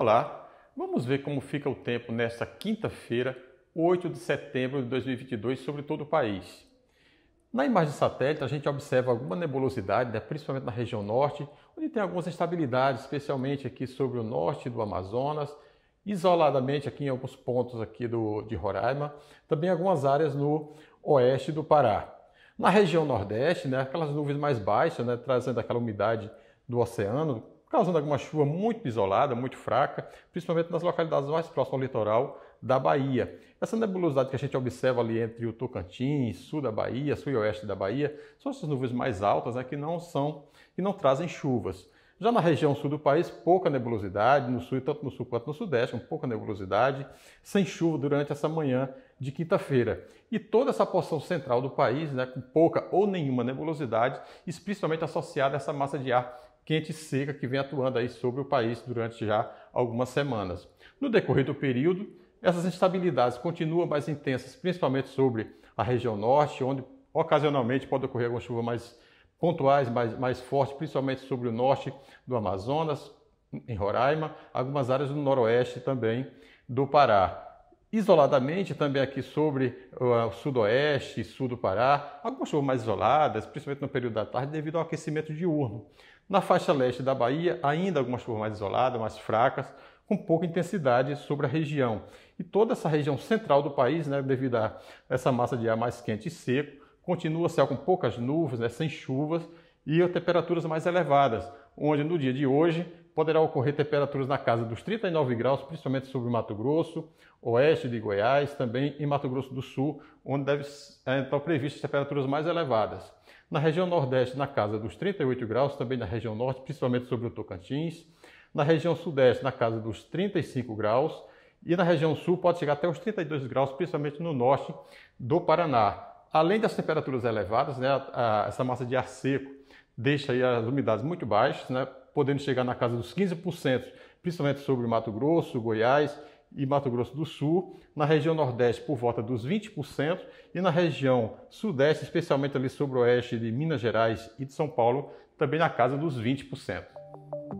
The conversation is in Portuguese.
Olá, vamos ver como fica o tempo nesta quinta-feira, 8 de setembro de 2022, sobre todo o país. Na imagem satélite, a gente observa alguma nebulosidade, né, principalmente na região norte, onde tem algumas instabilidades, especialmente aqui sobre o norte do Amazonas, isoladamente aqui em alguns pontos aqui do, de Roraima, também algumas áreas no oeste do Pará. Na região nordeste, né, aquelas nuvens mais baixas, né, trazendo aquela umidade do oceano, causando alguma chuva muito isolada, muito fraca, principalmente nas localidades mais próximas ao litoral da Bahia. Essa nebulosidade que a gente observa ali entre o Tocantins, sul da Bahia, sul e oeste da Bahia, são essas nuvens mais altas né, que não são, e não trazem chuvas. Já na região sul do país, pouca nebulosidade, no sul, tanto no sul quanto no sudeste, com pouca nebulosidade, sem chuva durante essa manhã de quinta-feira. E toda essa porção central do país, né, com pouca ou nenhuma nebulosidade, especialmente associada a essa massa de ar quente e seca que vem atuando aí sobre o país durante já algumas semanas. No decorrer do período, essas instabilidades continuam mais intensas, principalmente sobre a região norte, onde ocasionalmente pode ocorrer alguma chuva mais pontuais, mais, mais fortes, principalmente sobre o norte do Amazonas, em Roraima, algumas áreas do noroeste também do Pará. Isoladamente também aqui sobre ah, o sudoeste e sul do Pará, algumas chuvas mais isoladas, principalmente no período da tarde, devido ao aquecimento diurno. Na faixa leste da Bahia, ainda algumas chuvas mais isoladas, mais fracas, com pouca intensidade sobre a região. E toda essa região central do país, né, devido a essa massa de ar mais quente e seco, continua céu com poucas nuvens, né, sem chuvas e temperaturas mais elevadas, onde no dia de hoje poderá ocorrer temperaturas na casa dos 39 graus, principalmente sobre Mato Grosso, oeste de Goiás, também em Mato Grosso do Sul, onde deve, estão eh, previstas temperaturas mais elevadas. Na região Nordeste, na casa dos 38 graus, também na região Norte, principalmente sobre o Tocantins. Na região Sudeste, na casa dos 35 graus. E na região Sul, pode chegar até os 32 graus, principalmente no Norte do Paraná. Além das temperaturas elevadas, né, a, a, essa massa de ar seco deixa as umidades muito baixas, né, podendo chegar na casa dos 15%, principalmente sobre o Mato Grosso, Goiás e Mato Grosso do Sul, na região Nordeste por volta dos 20% e na região Sudeste, especialmente ali sobre o oeste de Minas Gerais e de São Paulo, também na casa dos 20%.